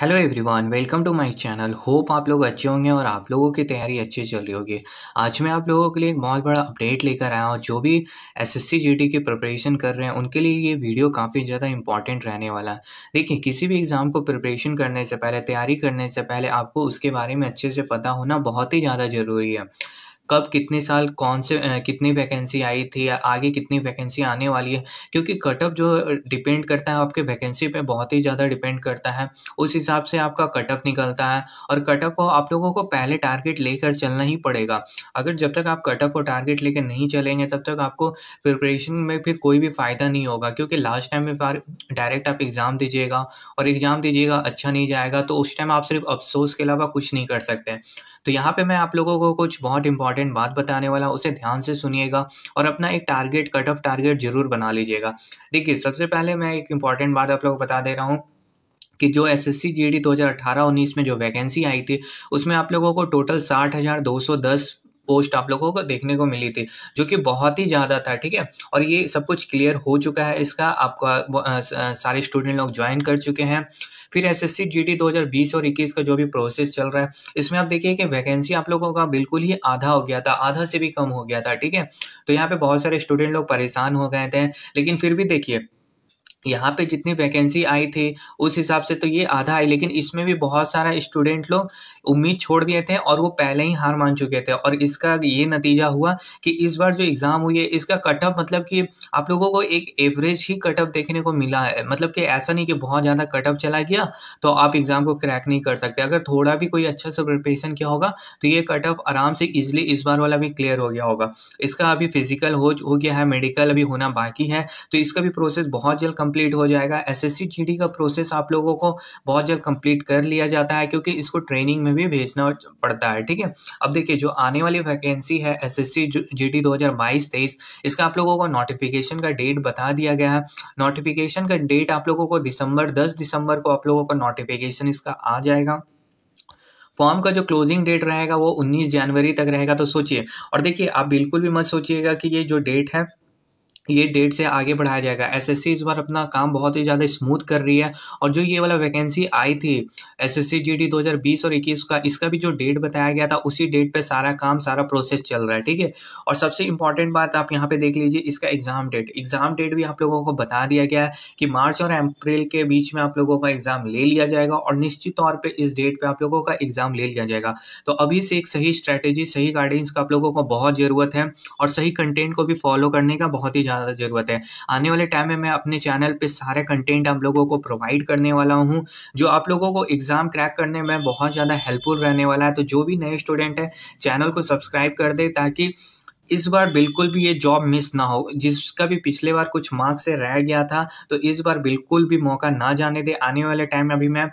hello everyone welcome to my channel hope आप लोग अच्छे होंगे और आप लोगों की तैयारी अच्छी चल रही होगी आज मैं आप लोगों के लिए एक बहुत बड़ा अपडेट लेकर आया हूँ जो भी एसएससी जीडी की प्रिपरेशन कर रहे हैं उनके लिए ये वीडियो काफ़ी ज़्यादा इंपॉर्टेंट रहने वाला है देखिए किसी भी एग्ज़ाम को प्रिपरेशन करने से पहले तैयारी करने से पहले आपको उसके बारे में अच्छे से पता होना बहुत ही ज़्यादा ज़रूरी है कब कितने साल कौन से कितनी वैकेंसी आई थी या आगे कितनी वैकेंसी आने वाली है क्योंकि कटअप जो डिपेंड करता है आपके वैकेंसी पे बहुत ही ज़्यादा डिपेंड करता है उस हिसाब से आपका कटअप निकलता है और कटअप को आप लोगों को पहले टारगेट लेकर चलना ही पड़ेगा अगर जब तक आप कटअप को टारगेट लेकर नहीं चलेंगे तब तक आपको प्रिपरेशन में फिर कोई भी फ़ायदा नहीं होगा क्योंकि लास्ट टाइम में डायरेक्ट आप एग्ज़ाम दीजिएगा और एग्ज़ाम दीजिएगा अच्छा नहीं जाएगा तो उस टाइम आप सिर्फ अफसोस के अलावा कुछ नहीं कर सकते तो यहाँ पर मैं आप लोगों को कुछ बहुत इंपॉर्टेंट इंपॉर्टेंट बात बताने वाला उसे ध्यान से सुनिएगा और अपना एक टारगेट कट ऑफ टारगेट जरूर बना लीजिएगा देखिए सबसे पहले मैं एक इंपॉर्टेंट बात आप लोग को बता दे रहा हूँ कि जो S S C G D दो हज़ार अठारह उन्नीस में जो वैकेंसी आई थी उसमें आप लोगों को टोटल साठ हज़ार दो सौ दस पोस्ट आप लोगों को देखने को मिली थी जो कि बहुत ही ज़्यादा था ठीक है और ये सब कुछ क्लियर हो चुका है इसका आपका सारे स्टूडेंट लोग ज्वाइन कर चुके हैं फिर S S C G T और इक्कीस का जो भी प्रोसेस चल रहा है इसमें आप देखिए कि वैकेंसी आप लोगों का बिल्कुल ही आधा हो गया था आधा से भी कम हो गया था ठीक है तो यहाँ पर बहुत सारे स्टूडेंट लोग परेशान हो गए थे लेकिन फिर भी देखिए यहाँ पे जितनी वैकेंसी आई थी उस हिसाब से तो ये आधा आई लेकिन इसमें भी बहुत सारा स्टूडेंट लोग उम्मीद छोड़ दिए थे और वो पहले ही हार मान चुके थे और इसका ये नतीजा हुआ कि इस बार जो एग्ज़ाम हुई है इसका कट ऑफ मतलब कि आप लोगों को एक एवरेज ही कट ऑफ देखने को मिला है मतलब कि ऐसा नहीं कि बहुत ज़्यादा कट ऑफ चला गया तो आप एग्ज़ाम को क्रैक नहीं कर सकते अगर थोड़ा भी कोई अच्छा सा प्रिपरेशन किया होगा तो ये कट ऑफ आराम से ईजिली इस बार वाला भी क्लियर हो गया होगा इसका अभी फिजिकल हो, गया है मेडिकल अभी होना बाकी है तो इसका भी प्रोसेस बहुत जल्द कंप्लीट हो जाएगा एस एस का प्रोसेस आप लोगों को बहुत जल्द कंप्लीट कर लिया जाता है क्योंकि इसको ट्रेनिंग में भी भेजना पड़ता है ठीक है अब देखिए जो आने वाली वैकेंसी है एस जीडी 2022-23 इसका आप लोगों को नोटिफिकेशन का डेट बता दिया गया है नोटिफिकेशन का डेट आप लोगों को दिसंबर दस दिसंबर को आप लोगों का नोटिफिकेशन इसका आ जाएगा फॉर्म का जो क्लोजिंग डेट रहेगा वो 19 जनवरी तक रहेगा तो सोचिए और देखिए आप बिल्कुल भी मत सोचिएगा कि ये जो डेट है ये डेट से आगे बढ़ाया जाएगा एसएससी इस बार अपना काम बहुत ही ज़्यादा स्मूथ कर रही है और जो ये वाला वैकेंसी आई थी एसएससी जीडी 2020 और 21 का इसका भी जो डेट बताया गया था उसी डेट पे सारा काम सारा प्रोसेस चल रहा है ठीक है और सबसे इंपॉर्टेंट बात आप यहाँ पे देख लीजिए इसका एग्ज़ाम डेट एग्ज़ाम डेट भी आप लोगों को बता दिया गया है कि मार्च और अप्रैल के बीच में आप लोगों का एग्ज़ाम ले लिया जाएगा और निश्चित तौर पर इस डेट पर आप लोगों का एग्ज़ाम ले लिया जाएगा तो अभी से एक सही स्ट्रैटेजी सही गाइडेंस का आप लोगों को बहुत ज़रूरत है और सही कंटेंट को भी फॉलो करने का बहुत ही ज़्यादा ज़रूरत है आने वाले टाइम में मैं अपने चैनल पर सारे कंटेंट आप लोगों को प्रोवाइड करने वाला हूँ जो आप लोगों को एग्ज़ाम क्रैक करने में बहुत ज़्यादा हेल्पफुल रहने वाला है तो जो भी नए स्टूडेंट है चैनल को सब्सक्राइब कर दे ताकि इस बार बिल्कुल भी ये जॉब मिस ना हो जिसका भी पिछले बार कुछ मार्क्स से रह गया था तो इस बार बिल्कुल भी मौका ना जाने दे आने वाले टाइम में अभी मैं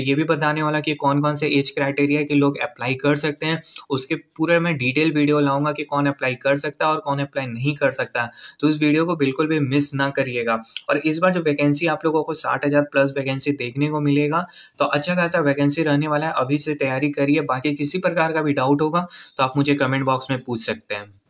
ये भी बताने वाला कि कौन कौन से एज क्राइटेरिया के लोग अप्लाई कर सकते हैं उसके पूरे मैं डिटेल वीडियो लाऊंगा कि कौन अप्लाई कर सकता है और कौन अप्लाई नहीं कर सकता तो इस वीडियो को बिल्कुल भी मिस ना करिएगा और इस बार जो वैकेंसी आप लोगों को साठ प्लस वैकेंसी देखने को मिलेगा तो अच्छा खासा वैकेंसी रहने वाला है अभी से तैयारी करिए बाकी किसी प्रकार का भी डाउट होगा तो आप मुझे कमेंट बॉक्स में पूछ सकते हैं